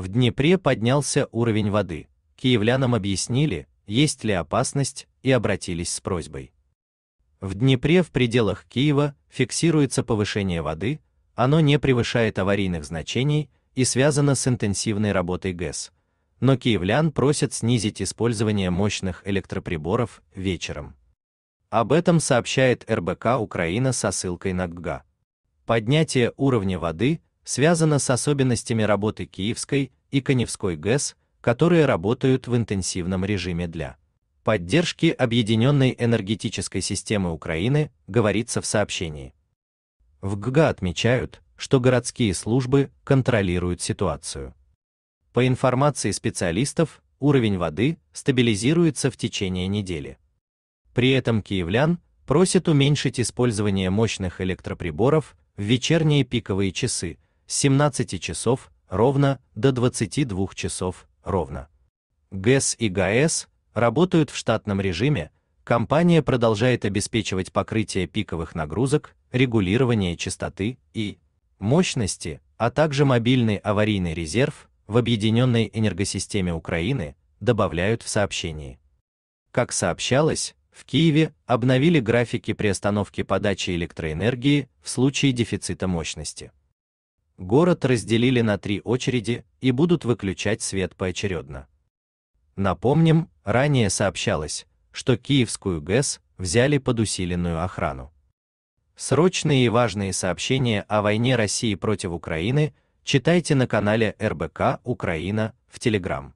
В Днепре поднялся уровень воды. Киевлянам объяснили, есть ли опасность, и обратились с просьбой. В Днепре в пределах Киева фиксируется повышение воды, оно не превышает аварийных значений и связано с интенсивной работой ГЭС. Но киевлян просят снизить использование мощных электроприборов вечером. Об этом сообщает РБК Украина со ссылкой на ГГА. Поднятие уровня воды связано с особенностями работы Киевской и Коневской ГЭС, которые работают в интенсивном режиме для поддержки объединенной энергетической системы Украины, говорится в сообщении. В ГГА отмечают, что городские службы контролируют ситуацию. По информации специалистов, уровень воды стабилизируется в течение недели. При этом киевлян просят уменьшить использование мощных электроприборов в вечерние пиковые часы, с 17 часов ровно до 22 часов ровно. ГЭС и ГАЭС работают в штатном режиме, компания продолжает обеспечивать покрытие пиковых нагрузок, регулирование частоты и мощности, а также мобильный аварийный резерв в объединенной энергосистеме Украины, добавляют в сообщении. Как сообщалось, в Киеве обновили графики приостановки подачи электроэнергии в случае дефицита мощности город разделили на три очереди и будут выключать свет поочередно. Напомним, ранее сообщалось, что Киевскую ГЭС взяли под усиленную охрану. Срочные и важные сообщения о войне России против Украины читайте на канале РБК Украина в Телеграм.